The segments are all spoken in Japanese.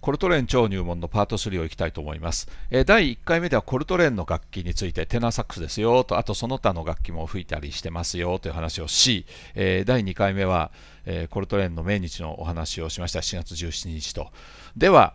コルトレーン超入門のパート3をいきたいと思います。え第1回目ではコルトレーンの楽器について、テナーサックスですよと、あとその他の楽器も吹いたりしてますよという話をし、え第2回目は、えコルトレーンの命日のお話をしました、4月17日と。では、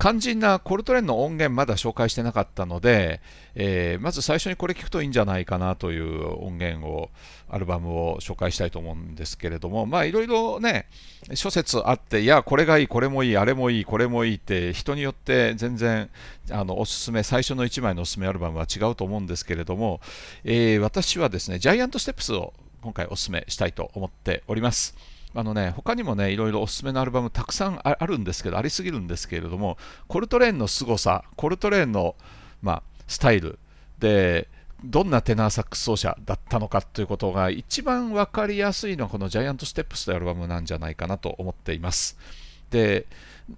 肝心なコルトレーンの音源まだ紹介してなかったので、えー、まず最初にこれ聞くといいんじゃないかなという音源をアルバムを紹介したいと思うんですけれどもまあいろいろね諸説あっていやこれがいいこれもいいあれもいいこれもいいって人によって全然あのおすすめ最初の1枚のおすすめアルバムは違うと思うんですけれども、えー、私はですねジャイアントステップスを今回おすすめしたいと思っております。あのね他にもねいろいろおすすめのアルバムたくさんあるんですけどありすぎるんですけれどもコルトレーンの凄さコルトレーンの、まあ、スタイルでどんなテナーサックス奏者だったのかということが一番分かりやすいのはこの「ジャイアント・ステップス」というアルバムなんじゃないかなと思っています。で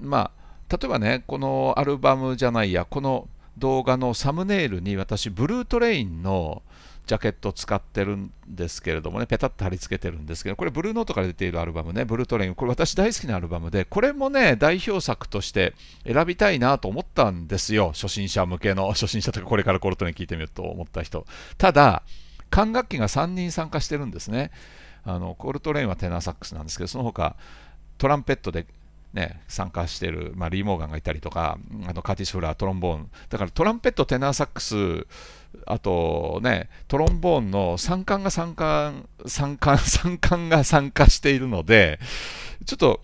まあ例えばねこのアルバムじゃないやこの動画のサムネイルに私ブルートレインのジャケットを使ってるんですけれどもね、ペタッと貼り付けてるんですけど、これブルーノートから出ているアルバムね、ブルートレイン、これ私大好きなアルバムで、これもね、代表作として選びたいなと思ったんですよ。初心者向けの、初心者とかこれからコルトに聞いてみようと思った人。ただ、管楽器が3人参加してるんですね。あのコルトレインはテナーサックスなんですけど、その他トランペットでね、参加してる、まあ、リー・モーガンがいたりとか、あのカーティス・フラー、トロンボーン、だからトランペット、テナーサックス、あとね、トロンボーンの三冠が三冠、三冠、三冠が参加しているので、ちょっと、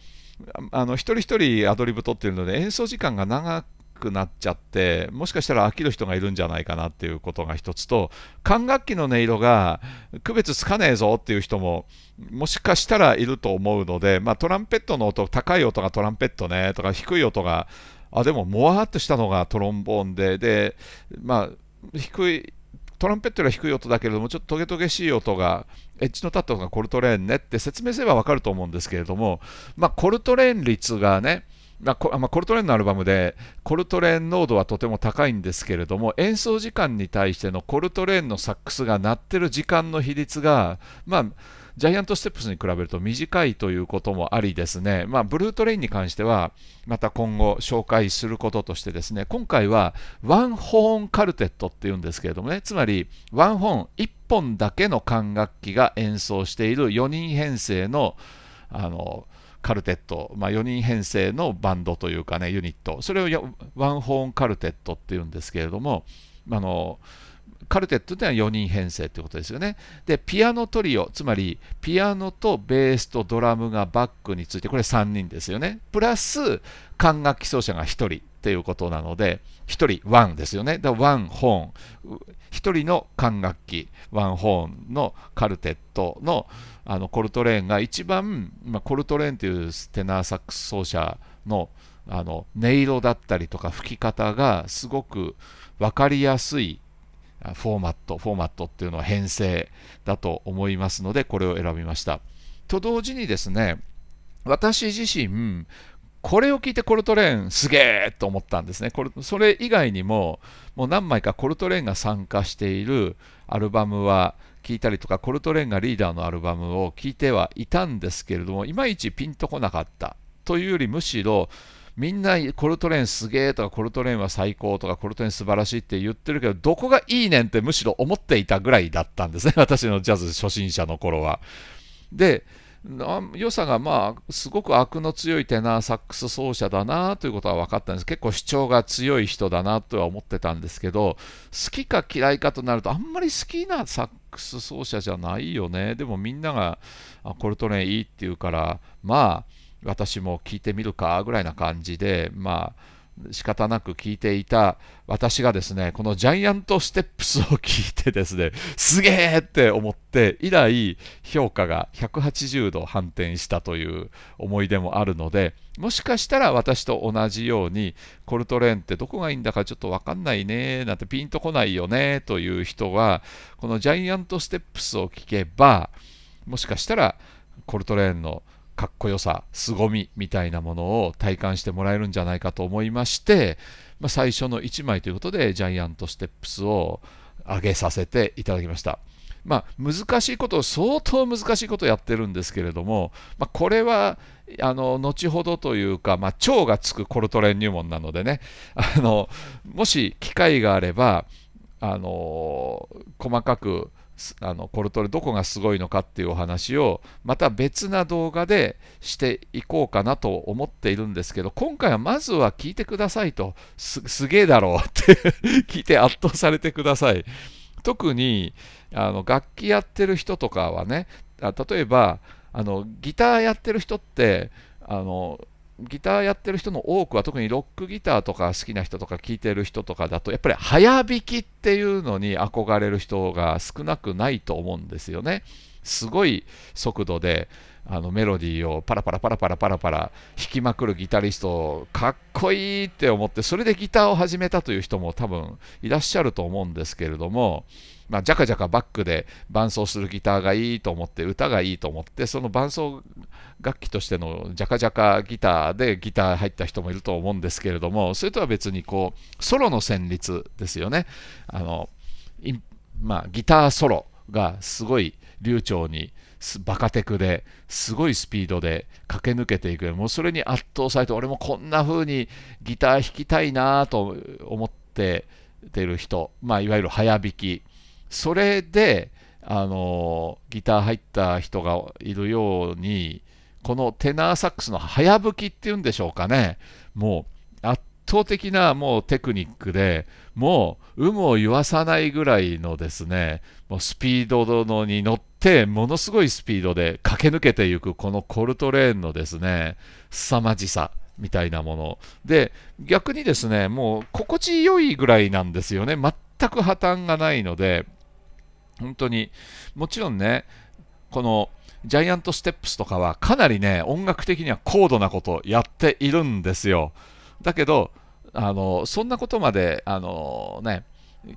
あの一人一人アドリブ取ってるので演奏時間が長くなっちゃってもしかしたら飽きる人がいるんじゃないかなっていうことが一つと管楽器の音色が区別つかねえぞっていう人ももしかしたらいると思うので、まあ、トランペットの音高い音がトランペットねとか低い音があでももわっとしたのがトロンボーンでで、まあ、低いトランペットよりは低い音だけれどもちょっとトゲトゲしい音がエッジの立った音がコルトレーンねって説明すれば分かると思うんですけれども、まあ、コルトレーン率がねまあコまあ、コルトレーンのアルバムでコルトレーン濃度はとても高いんですけれども演奏時間に対してのコルトレーンのサックスが鳴ってる時間の比率が、まあ、ジャイアントステップスに比べると短いということもありですね、まあ、ブルートレインに関してはまた今後紹介することとしてですね今回はワンホーンカルテットっていうんですけれどもねつまりワンホーン1本だけの管楽器が演奏している4人編成のあのカルテット、まあ、4人編成のバンドというかねユニットそれをワンホーンカルテットっていうんですけれどもあのカルテットというのは4人編成ってことですよね。で、ピアノトリオ、つまりピアノとベースとドラムがバックについて、これ3人ですよね。プラス管楽器奏者が1人。っていうことなので、1人ワンですよね。ワンホーン。1人の管楽器、ワンホーンのカルテットのあのコルトレーンが一番、まあ、コルトレーンというステナーサックス奏者のあの音色だったりとか吹き方がすごく分かりやすいフォーマット、フォーマットっていうのは編成だと思いますので、これを選びました。と同時にですね、私自身、これを聞いてコルトレーンすげえと思ったんですねこれそれ以外にももう何枚かコルトレーンが参加しているアルバムは聞いたりとかコルトレーンがリーダーのアルバムを聞いてはいたんですけれどもいまいちピンとこなかったというよりむしろみんなコルトレーンすげえとかコルトレーンは最高とかコルトレーン素晴らしいって言ってるけどどこがいいねんってむしろ思っていたぐらいだったんですね私のジャズ初心者の頃は。で良さがまあすごく悪の強いテナーサックス奏者だなということは分かったんです結構主張が強い人だなとは思ってたんですけど好きか嫌いかとなるとあんまり好きなサックス奏者じゃないよねでもみんながコルトレーンいいって言うからまあ私も聞いてみるかぐらいな感じでまあ仕方なく聞いていた私がですね、このジャイアントステップスを聞いてですね、すげえって思って、以来評価が180度反転したという思い出もあるので、もしかしたら私と同じように、コルトレーンってどこがいいんだかちょっとわかんないね、なんてピンとこないよね、という人は、このジャイアントステップスを聞けば、もしかしたらコルトレーンのかっこよさ凄みみたいなものを体感してもらえるんじゃないかと思いまして、まあ、最初の1枚ということでジャイアントステップスを上げさせていただきました。まあ、難しいことを相当難しいことをやってるんですけれども、まあ、これはあの後ほどというか、まあ、腸がつくコルトレン入門なのでねあのもし機会があればあの細かくあのコルトレどこがすごいのかっていうお話をまた別な動画でしていこうかなと思っているんですけど今回はまずは聞いてくださいとすげえだろうって 聞いて圧倒されてください特にあの楽器やってる人とかはね例えばあのギターやってる人ってあのギターやってる人の多くは特にロックギターとか好きな人とか聴いてる人とかだとやっぱり早弾きっていうのに憧れる人が少なくないと思うんですよね。すごい速度であのメロディーをパラパラパラパラパラパラ弾きまくるギタリストかっこいいって思ってそれでギターを始めたという人も多分いらっしゃると思うんですけれどもまあ、ジャカジャカバックで伴奏するギターがいいと思って歌がいいと思ってその伴奏楽器としてのジャカジャカギターでギター入った人もいると思うんですけれどもそれとは別にこうソロの旋律ですよねあの、まあ、ギターソロがすごい流暢にバカテクですごいスピードで駆け抜けていくもうそれに圧倒されて俺もこんな風にギター弾きたいなと思っててる人、まあ、いわゆる早弾きそれであのギター入った人がいるようにこのテナーサックスの早吹きっていうんでしょうかねもう圧倒的なもうテクニックでもう有無を言わさないぐらいのですねもうスピードのに乗ってってものすごいスピードで駆け抜けていくこのコルトレーンのですね凄まじさみたいなもので逆にですねもう心地よいぐらいなんですよね全く破綻がないので本当にもちろんねこのジャイアントステップスとかはかなりね音楽的には高度なことやっているんですよだけどあのそんなことまであのね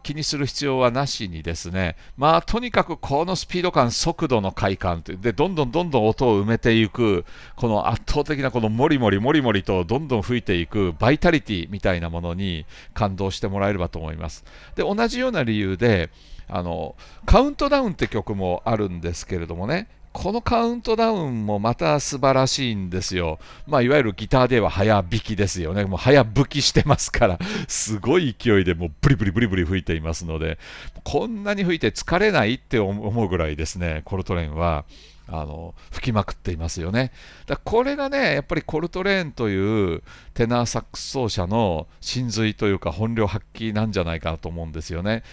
気にする必要はなしにですね、まあ、とにかくこのスピード感、速度の快感というで、どんどんどんどん音を埋めていく、この圧倒的なこのもりもりもりもりとどんどん吹いていくバイタリティみたいなものに感動してもらえればと思います。で同じような理由であのカウントダウンって曲もあるんですけれどもねこのカウントダウンもまた素晴らしいんですよ。まあ、いわゆるギターでは早弾きですよね。もう早吹きしてますから、すごい勢いでもうブリブリブリブリ吹いていますので、こんなに吹いて疲れないって思うぐらいですね、コルトレーンは。あの吹きまくっていますよね。だこれがね、やっぱりコルトレーンというテナーサックス奏者の真髄というか本領発揮なんじゃないかなと思うんですよね。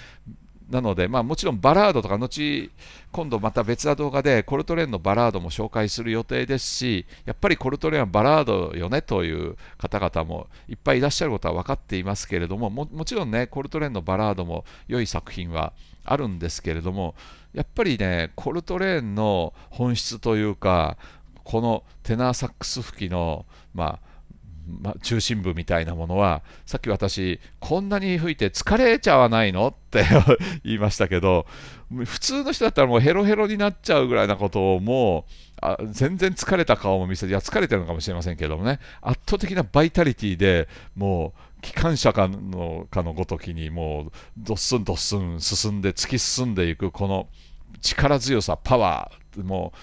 なので、まあ、もちろんバラードとか後、今度また別な動画でコルトレーンのバラードも紹介する予定ですし、やっぱりコルトレーンはバラードよねという方々もいっぱいいらっしゃることは分かっていますけれども、ももちろんね、コルトレーンのバラードも良い作品はあるんですけれども、やっぱりね、コルトレーンの本質というか、このテナーサックス吹きの、まあ、ま、中心部みたいなものはさっき私こんなに吹いて疲れちゃわないのって 言いましたけど普通の人だったらもうヘロヘロになっちゃうぐらいなことをもうあ全然疲れた顔も見せていや疲れてるのかもしれませんけどもね圧倒的なバイタリティでもう機関車かのかのごときにもうどっすんどっすん進んで突き進んでいくこの力強さパワーもう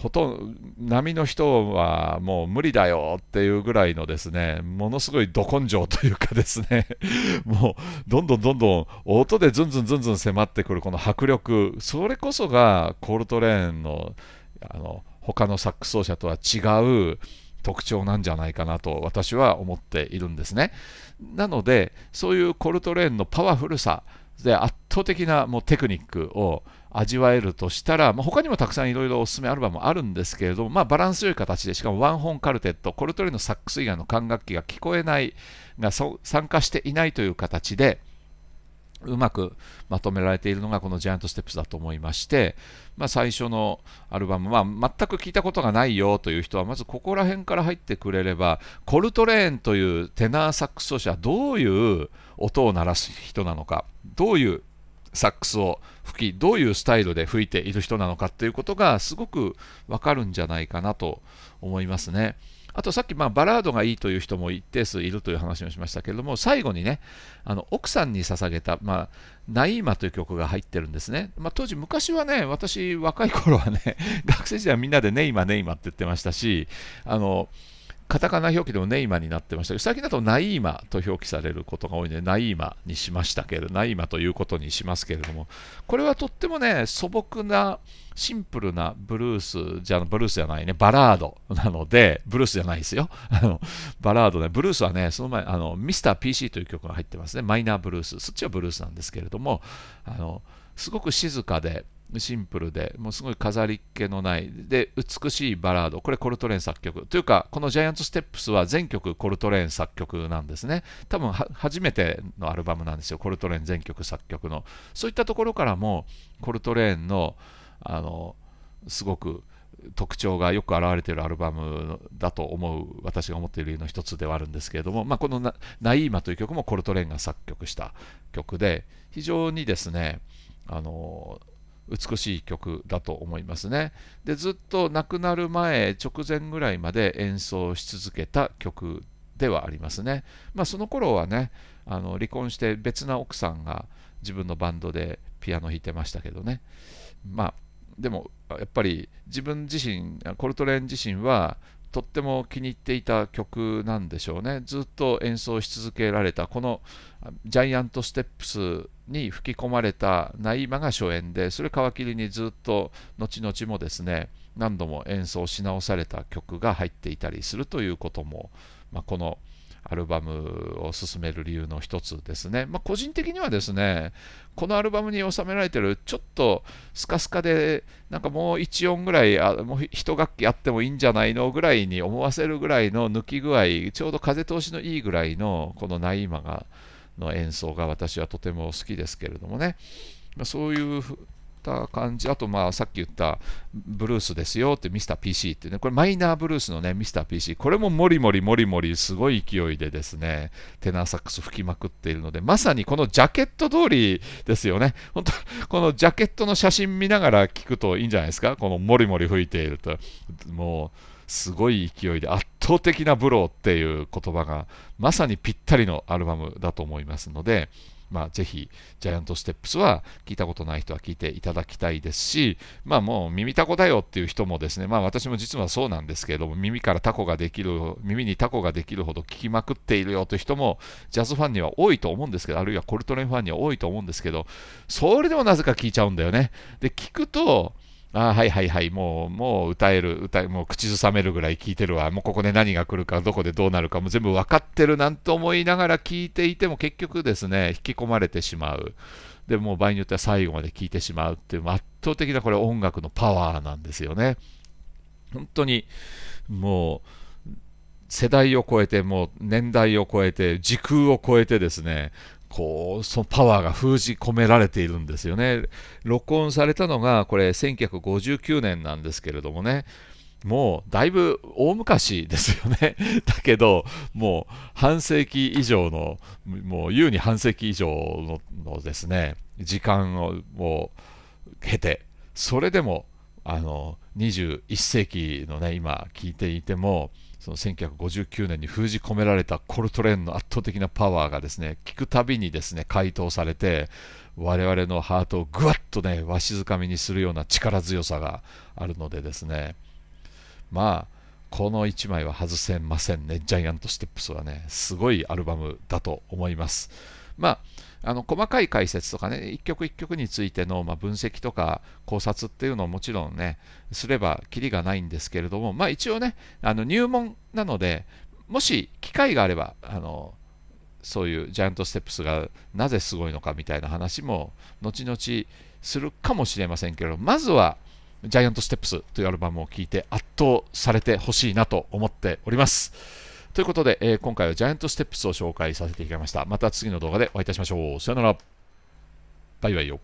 ほとんど波の人はもう無理だよっていうぐらいのですねものすごいど根性というかですね もうどんどんどんどん音でずんずんずんずん迫ってくるこの迫力それこそがコールトレーンのあの他のサックス奏者とは違う特徴なんじゃないかなと私は思っているんですね。なのでそういうコルトレーンのパワフルさで圧倒的なもうテクニックを味わえるとしたら、まあ、他にもたくさんいろいろおすすめアルバムあるんですけれども、まあ、バランスよい形でしかもワンホンカルテットコルトレリのサックス以外の管楽器が聞こえないが参加していないという形でうまくまとめられているのがこのジャイアントステップスだと思いまして、まあ、最初のアルバム、は全く聞いたことがないよという人はまずここら辺から入ってくれればコルトレーンというテナーサックス奏者どういう音を鳴らす人なのかどういうサックスを吹きどういうスタイルで吹いている人なのかっていうことがすごくわかるんじゃないかなと思いますね。あとさっきまあバラードがいいという人も一定数いるという話をしましたけれども最後にねあの奥さんに捧げた、まあ、ナイーマという曲が入ってるんですね、まあ、当時昔はね私若い頃はね学生時代みんなでネイマネイマって言ってましたしあのカタカナ表記でもネイマになってましたけど、最近だとナイーマと表記されることが多いので、ナイーマにしましたけれど、ナイーマということにしますけれども、これはとってもね、素朴な、シンプルなブルースじゃ、ブルースじゃないね、バラードなので、ブルースじゃないですよ。あのバラードね、ブルースはね、その前、あの、ミスター PC という曲が入ってますね、マイナーブルース、そっちはブルースなんですけれども、あの、すごく静かで、シンプルで、もうすごい飾り気のない、で、美しいバラード、これコルトレーン作曲。というか、このジャイアントステップスは全曲コルトレーン作曲なんですね。多分初めてのアルバムなんですよ、コルトレーン全曲作曲の。そういったところからも、コルトレーンの、あの、すごく、特徴がよく表れているアルバムだと思う私が思っている理由の一つではあるんですけれども、まあ、このナ「ナイーマ」という曲もコルトレーンが作曲した曲で非常にですねあの美しい曲だと思いますね。でずっと亡くなる前直前ぐらいまで演奏し続けた曲ではありますね。まあその頃はねあの離婚して別な奥さんが自分のバンドでピアノ弾いてましたけどね。まあでもやっぱり自分自身コルトレーン自身はとっても気に入っていた曲なんでしょうねずっと演奏し続けられたこのジャイアントステップスに吹き込まれたナイまマが初演でそれ皮切りにずっと後々もですね何度も演奏し直された曲が入っていたりするということも、まあ、この「アルバムを進める理由の一つですね。まあ、個人的にはですね、このアルバムに収められてる、ちょっとスカスカで、なんかもう1音ぐらい、あもう一楽器あってもいいんじゃないのぐらいに思わせるぐらいの抜き具合、ちょうど風通しのいいぐらいの、このナイマが、の演奏が私はとても好きですけれどもね、まあ、そういうった感じ、あとまあさっき言ったブルースですよってミスター PC ってね、これマイナーブルースのね、ミスター PC、これももりもりもりもりすごい勢いでですね、テナーサックス吹きまくっているので、まさにこのジャケット通りですよね。本当このジャケットの写真見ながら聞くといいんじゃないですか、このもりもり吹いていると。もうすごい勢いで圧倒的なブローっていう言葉がまさにぴったりのアルバムだと思いますので、まあ、ぜひジャイアントステップスは聞いたことない人は聞いていただきたいですし、まあ、もう耳たこだよっていう人もですね、まあ、私も実はそうなんですけれども耳からタコができる耳にタコができるほど聞きまくっているよという人もジャズファンには多いと思うんですけどあるいはコルトレンファンには多いと思うんですけどそれでもなぜか聞いちゃうんだよねで聞くとあはいはいはい、もう、もう歌える、歌もう口ずさめるぐらい聴いてるわ、もうここで何が来るか、どこでどうなるか、も全部分かってるなんて思いながら聴いていても、結局ですね、引き込まれてしまう。で、もう場合によっては最後まで聴いてしまうっていう、圧倒的なこれ音楽のパワーなんですよね。本当に、もう、世代を超えて、もう年代を超えて、時空を超えてですね、こうそのパワーが封じ込められているんですよね。録音されたのがこれ1959年なんですけれどもね、もうだいぶ大昔ですよね。だけど、もう半世紀以上の、もう優に半世紀以上ののですね、時間をを経て、それでもあの21世紀のね、今聞いていても、その1959年に封じ込められたコルトレーンの圧倒的なパワーがですね聞くたびにですね回答されて我々のハートをぐわっとねわしづかみにするような力強さがあるのでですねまあこの1枚は外せませんねジャイアントステップスはねすごいアルバムだと思いますまああの細かい解説とかね、一曲一曲についての、まあ、分析とか考察っていうのをもちろんね、すればきりがないんですけれども、まあ一応ね、あの入門なので、もし機会があれば、あのそういうジャイアントステップスがなぜすごいのかみたいな話も後々するかもしれませんけれどまずはジャイアントステップスというアルバムを聴いて圧倒されてほしいなと思っております。ということで、えー、今回はジャイアントステップスを紹介させていただきました。また次の動画でお会いいたしましょう。さよなら。バイバイよ。